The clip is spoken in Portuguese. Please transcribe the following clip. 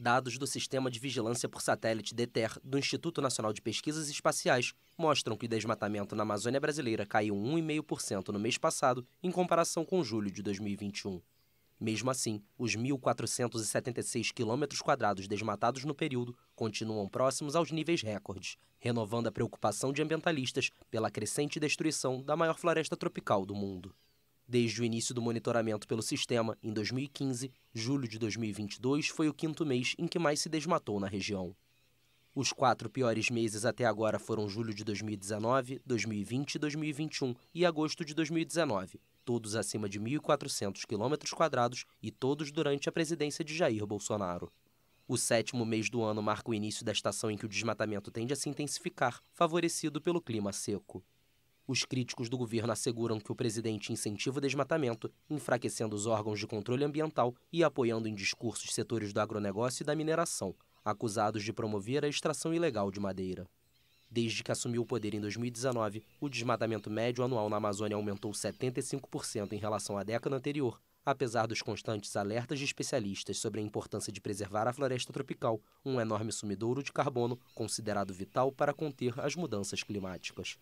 Dados do Sistema de Vigilância por Satélite DETER do Instituto Nacional de Pesquisas Espaciais mostram que o desmatamento na Amazônia brasileira caiu 1,5% no mês passado em comparação com julho de 2021. Mesmo assim, os 1.476 quilômetros quadrados desmatados no período continuam próximos aos níveis recordes, renovando a preocupação de ambientalistas pela crescente destruição da maior floresta tropical do mundo. Desde o início do monitoramento pelo sistema, em 2015, julho de 2022 foi o quinto mês em que mais se desmatou na região. Os quatro piores meses até agora foram julho de 2019, 2020 e 2021 e agosto de 2019, todos acima de 1.400 km quadrados e todos durante a presidência de Jair Bolsonaro. O sétimo mês do ano marca o início da estação em que o desmatamento tende a se intensificar, favorecido pelo clima seco. Os críticos do governo asseguram que o presidente incentiva o desmatamento, enfraquecendo os órgãos de controle ambiental e apoiando em discursos setores do agronegócio e da mineração, acusados de promover a extração ilegal de madeira. Desde que assumiu o poder em 2019, o desmatamento médio anual na Amazônia aumentou 75% em relação à década anterior, apesar dos constantes alertas de especialistas sobre a importância de preservar a floresta tropical, um enorme sumidouro de carbono considerado vital para conter as mudanças climáticas.